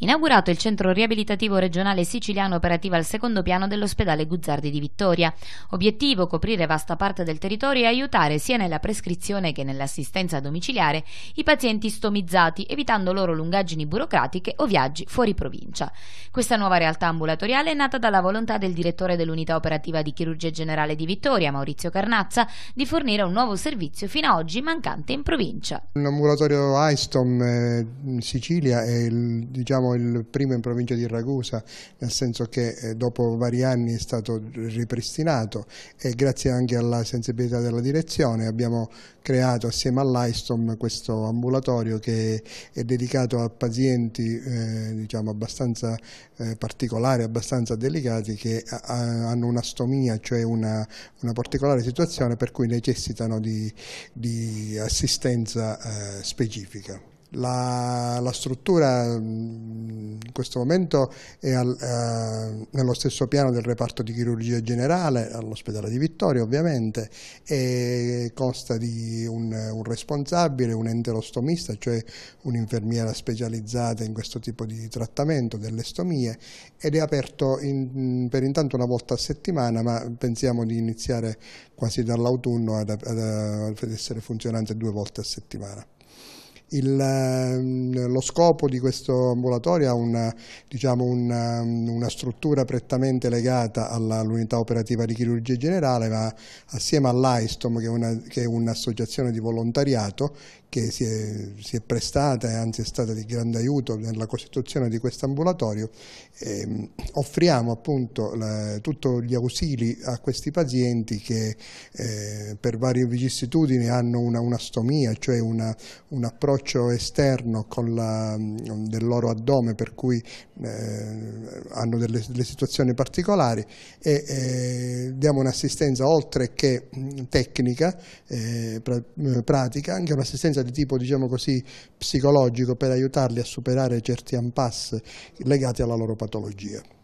inaugurato il centro riabilitativo regionale siciliano operativo al secondo piano dell'ospedale Guzzardi di Vittoria. Obiettivo coprire vasta parte del territorio e aiutare sia nella prescrizione che nell'assistenza domiciliare i pazienti stomizzati, evitando loro lungaggini burocratiche o viaggi fuori provincia. Questa nuova realtà ambulatoriale è nata dalla volontà del direttore dell'unità operativa di chirurgia generale di Vittoria, Maurizio Carnazza, di fornire un nuovo servizio fino ad oggi mancante in provincia. L'ambulatorio Aistom eh, Sicilia è il, diciamo, il primo in provincia di Ragusa, nel senso che eh, dopo vari anni è stato ripristinato e grazie anche alla sensibilità della direzione abbiamo creato assieme all'Aistom questo ambulatorio che è dedicato a pazienti eh, diciamo abbastanza eh, particolari, abbastanza delicati che hanno una stomia, cioè una, una, particolare situazione per cui necessitano di, di assistenza eh, specifica. La, la, struttura mm, in questo momento è al, eh, nello stesso piano del reparto di chirurgia generale all'ospedale di Vittoria ovviamente e consta di un, un responsabile, un enterostomista, cioè un'infermiera specializzata in questo tipo di trattamento delle stomie ed è aperto in, mm, per intanto una volta a settimana ma pensiamo di iniziare quasi dall'autunno ad, ad, ad essere funzionante due volte a settimana. Il, ehm, lo scopo di questo ambulatorio ha una, diciamo una, um, una struttura prettamente legata all'unità operativa di chirurgia generale, ma assieme all'AISTOM, che, è, un'associazione di volontariato che si è, si è, prestata e anzi è stata di grande aiuto nella costituzione di questo ambulatorio, ehm, offriamo appunto tutti gli ausili a questi pazienti che eh, per varie vicissitudini hanno una, cioè una stomia, cioè un approccio approccio esterno la, mm, del loro addome per cui eh, hanno delle, delle, situazioni particolari e eh, diamo un'assistenza oltre che mm, tecnica, eh, pra, eh, pratica, anche un'assistenza di tipo diciamo così, psicologico per aiutarli a superare certi impasse legati alla loro patologia.